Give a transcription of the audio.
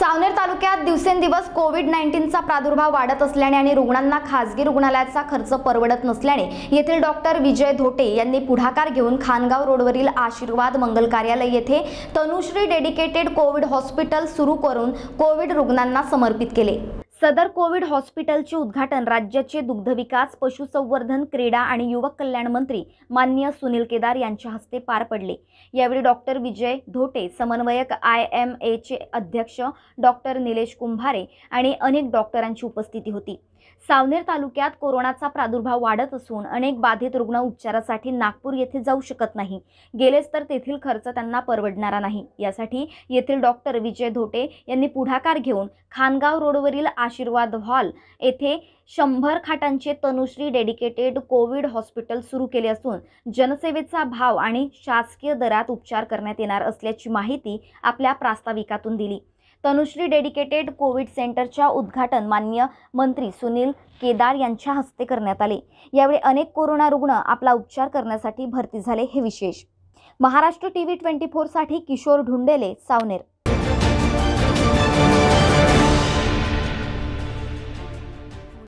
सावनेर तालुक्यात दिवसेंदिवस कोविड नाईन्टीनचा प्रादुर्भाव वाढत असल्याने आणि रुग्णांना खासगी रुग्णालयाचा खर्च परवडत नसल्याने येथील डॉक्टर विजय धोटे यांनी पुढाकार घेऊन खानगाव रोडवरील आशीर्वाद मंगल कार्यालय येथे तनुश्री डेडिकेटेड कोविड हॉस्पिटल सुरू करून कोविड रुग्णांना समर्पित केले सदर कोविड हॉस्पिटलचे उद्घाटन राज्याचे दुग्धविकास पशुसंवर्धन क्रीडा आणि युवक कल्याण मंत्री मान्य सुनील केदार यांच्या हस्ते पार पडले यावेळी डॉक्टर विजय धोटे समन्वयक आय एम एचे अध्यक्ष डॉक्टर निलेश कुंभारे आणि अनेक डॉक्टरांची उपस्थिती होती सावनेर तालुक्यात कोरोनाचा प्रादुर्भाव वाढत असून अनेक बाधित रुग्ण उपचारासाठी नागपूर येथे जाऊ शकत नाही गेलेच तर तेथील खर्च त्यांना परवडणारा नाही यासाठी येथील डॉक्टर विजय धोटे यांनी पुढाकार घेऊन खानगाव रोडवरील आशीर्वाद हॉल येथे शंभर खाटांचे तनुश्री डेडिकेटेड कोविड हॉस्पिटल सुरू केले असून जनसेवेचा भाव आणि शासकीय दरात उपचार करण्यात येणार असल्याची माहिती आपल्या प्रास्ताविकातून दिली तनुश्री डेडिकेटेड कोविड सेंटरच्या उद्घाटन मान्य मंत्री सुनील केदार यांच्या हस्ते करण्यात आले यावेळी अनेक कोरोना रुग्ण आपला उपचार करण्यासाठी भरती झाले हे विशेष महाराष्ट्र टी व्ही ट्वेंटी फोरसाठी किशोर ढुंडेले सावनेर